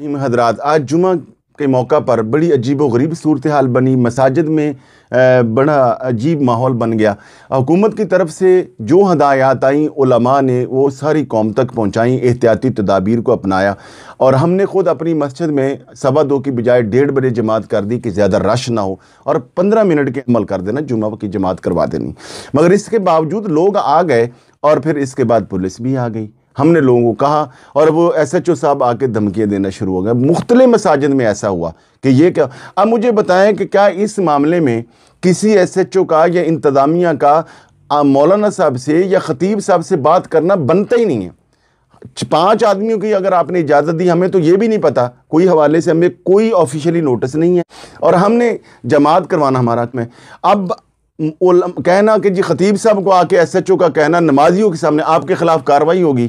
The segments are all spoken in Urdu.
رحیم حضرات آج جمعہ کے موقع پر بڑی عجیب و غریب صورتحال بنی مساجد میں بڑا عجیب ماحول بن گیا حکومت کی طرف سے جو ہدایات آئیں علماء نے وہ ساری قوم تک پہنچائیں احتیاطی تدابیر کو اپنایا اور ہم نے خود اپنی مسجد میں سوا دو کی بجائے ڈیڑھ بجے جماعت کر دی کہ زیادہ رش نہ ہو اور پندرہ منٹ کے عمل کر دینا جمعہ کی جماعت کروا دینی مگر اس کے باوجود لوگ آ گئے اور پھر اس کے بعد پولیس بھی آ گئی ہم نے لوگوں کو کہا اور وہ ایس ایچ او صاحب آ کے دھمکیے دینا شروع ہو گئے مختلف مساجد میں ایسا ہوا کہ یہ کیا اب مجھے بتائیں کہ کیا اس معاملے میں کسی ایس ایچ او کا یا انتظامیہ کا مولانا صاحب سے یا خطیب صاحب سے بات کرنا بنتا ہی نہیں ہے پانچ آدمیوں کی اگر آپ نے اجازت دی ہمیں تو یہ بھی نہیں پتا کوئی حوالے سے ہمیں کوئی آفیشلی نوٹس نہیں ہے اور ہم نے جماعت کروانا ہمارا میں اب کہنا کہ جی خطیب صاحب کو آ کے ایس ایچ او کا کہنا نمازیوں کے سامنے آپ کے خلاف کاروائی ہوگی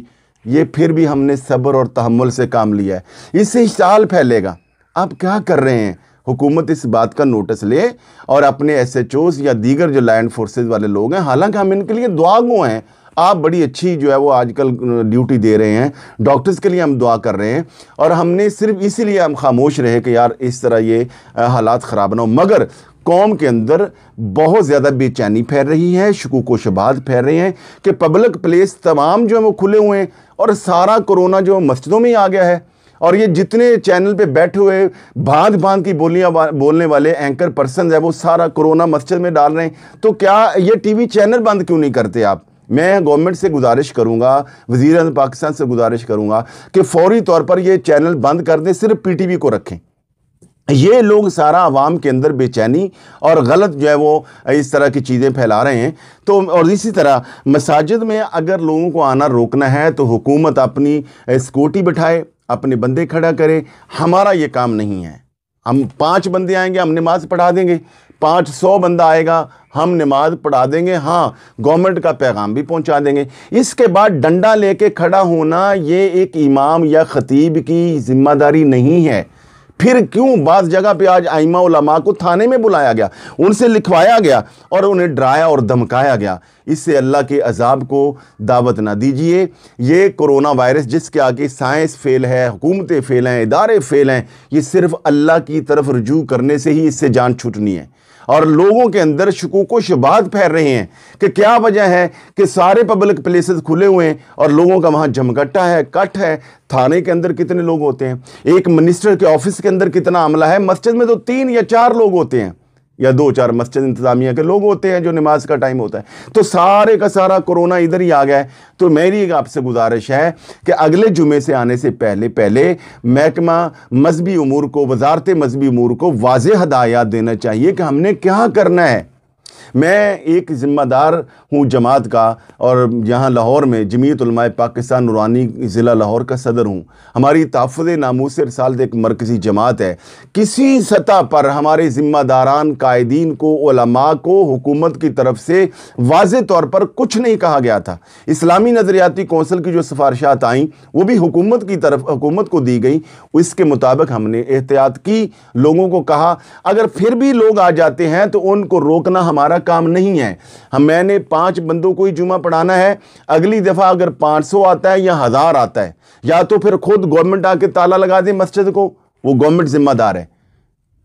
یہ پھر بھی ہم نے صبر اور تحمل سے کام لیا ہے اس سے اشتعال پھیلے گا آپ کیا کر رہے ہیں حکومت اس بات کا نوٹس لے اور اپنے ایس ایچ اوز یا دیگر جو لینڈ فورسز والے لوگ ہیں حالانکہ ہم ان کے لیے دعا گو ہیں آپ بڑی اچھی جو ہے وہ آج کل ڈیوٹی دے رہے ہیں ڈاکٹرز کے لیے ہم دعا کر رہے ہیں اور ہم نے صرف اسی لیے ہم خاموش رہے کہ یار اس طرح یہ حالات خراب نہ ہو مگر قوم کے اندر بہت زیادہ بے چینی پھیر رہی ہے شکوک و شباد پھیر رہے ہیں کہ پبلک پلیس تمام جو ہیں وہ کھلے ہوئے ہیں اور سارا کرونا جو مسجدوں میں ہی آ گیا ہے اور یہ جتنے چینل پہ بیٹھے ہوئے باندھ باندھ کی بولیاں بولنے والے اینکر پرسنز ہیں وہ سارا کرونا مسجد میں ڈال رہے ہیں تو کیا یہ ٹی وی چینل بند کیوں نہیں کرتے آپ میں گورنمنٹ سے گزارش کروں گا وزیر اعظم پاکستان سے گزارش کروں گا کہ فوری طور پر یہ چینل بند کر دیں صرف پی ٹی وی کو رکھیں یہ لوگ سارا عوام کے اندر بے چینی اور غلط جو ہے وہ اس طرح کی چیزیں پھیلا رہے ہیں تو اور اسی طرح مساجد میں اگر لوگوں کو آنا روکنا ہے تو حکومت اپنی سکوٹی بٹھائے اپنے بندے کھڑا کرے ہمارا یہ کام نہیں ہے ہم پانچ بندے آئیں گے ہم نماز پڑھا دیں گے پانچ سو بندہ آئے گا ہم نماز پڑھا دیں گے ہاں گورنمنٹ کا پیغام بھی پہنچا دیں گے اس کے بعد ڈنڈا لے کے کھڑا ہونا یہ ایک امام یا خطیب کی ذمہ داری نہیں ہے پھر کیوں بعض جگہ پہ آج آئمہ علماء کو تھانے میں بلایا گیا ان سے لکھوایا گیا اور انہیں ڈرایا اور دھمکایا گیا اس سے اللہ کے عذاب کو دعوت نہ دیجیے یہ کرونا وائرس جس کے آگے سائنس فیل ہے حکومتیں فیل ہیں ادارے فیل ہیں یہ صرف اللہ کی طرف رجوع کرنے سے ہی اس سے جان چھوٹنی ہے اور لوگوں کے اندر شکوک و شبعات پھیر رہے ہیں کہ کیا وجہ ہے کہ سارے پبلک پلیسز کھلے ہوئے ہیں اور لوگوں کا وہاں جمگٹا ہے کٹ ہے تھانے کے اندر کتنے لوگ ہوتے ہیں ایک منسٹر کے آفس کے اندر کتنا عملہ ہے مسجد میں تو تین یا چار لوگ ہوتے ہیں یا دو چار مسجد انتظامیہ کے لوگ ہوتے ہیں جو نماز کا ٹائم ہوتا ہے تو سارے کا سارا کرونا ادھر ہی آ گیا ہے تو میری ایک آپ سے گزارش ہے کہ اگلے جمعے سے آنے سے پہلے پہلے محکمہ مذہبی امور کو وزارت مذہبی امور کو واضح ہدایات دینا چاہیے کہ ہم نے کیا کرنا ہے میں ایک ذمہ دار ہوں جماعت کا اور یہاں لاہور میں جمیعت علماء پاکستان نورانی ضلع لاہور کا صدر ہوں ہماری تحفظ ناموس رسالت ایک مرکزی جماعت ہے کسی سطح پر ہمارے ذمہ داران قائدین کو علماء کو حکومت کی طرف سے واضح طور پر کچھ نہیں کہا گیا تھا اسلامی نظریاتی کونسل کی جو سفارشات آئیں وہ بھی حکومت کی طرف حکومت کو دی گئیں اس کے مطابق ہم نے احتیاط کی لوگوں کو کہا اگر پھر بھی لوگ آ جاتے ہیں تو ان کو روکنا ہمارے ہمارا کام نہیں ہے ہم میں نے پانچ بندوں کو ہی جمعہ پڑھانا ہے اگلی دفعہ اگر پانچ سو آتا ہے یا ہزار آتا ہے یا تو پھر خود گورنمنٹ آ کے تالا لگا دے مسجد کو وہ گورنمنٹ ذمہ دار ہے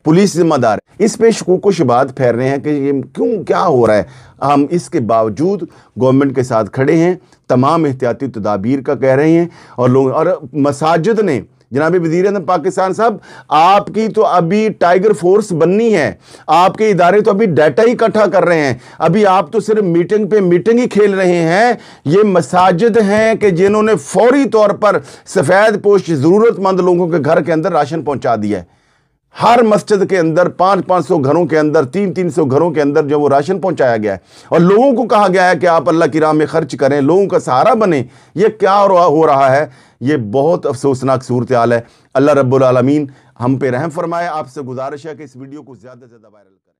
پولیس ذمہ دار ہے اس پہ شکوک و شبات پھیر رہے ہیں کہ یہ کیوں کیا ہو رہا ہے ہم اس کے باوجود گورنمنٹ کے ساتھ کھڑے ہیں تمام احتیاطی تدابیر کا کہہ رہے ہیں اور لوگ اور مساجد نے جناب وزیر اعظم پاکستان صاحب آپ کی تو ابھی ٹائگر فورس بننی ہے آپ کے ادارے تو ابھی ڈیٹا ہی اکٹھا کر رہے ہیں ابھی آپ تو صرف میٹنگ پہ میٹنگ ہی کھیل رہے ہیں یہ مساجد ہیں کہ جنہوں نے فوری طور پر سفید پوش ضرورت مند لوگوں کے گھر کے اندر راشن پہنچا دیا ہے ہر مسجد کے اندر پانچ پانچ سو گھروں کے اندر تین تین سو گھروں کے اندر جو وہ راشن پہنچایا گیا ہے اور لوگوں کو کہا گیا ہے کہ آپ اللہ کی راہ میں خرچ کریں لوگوں کا سہارا بنیں یہ کیا ہو رہا ہے یہ بہت افسوسناک صورتحال ہے اللہ رب العالمین ہم پہ رحم فرمائے آپ سے گزارش ہے کہ اس ویڈیو کو زیادہ سے زیادہ وائرل کریں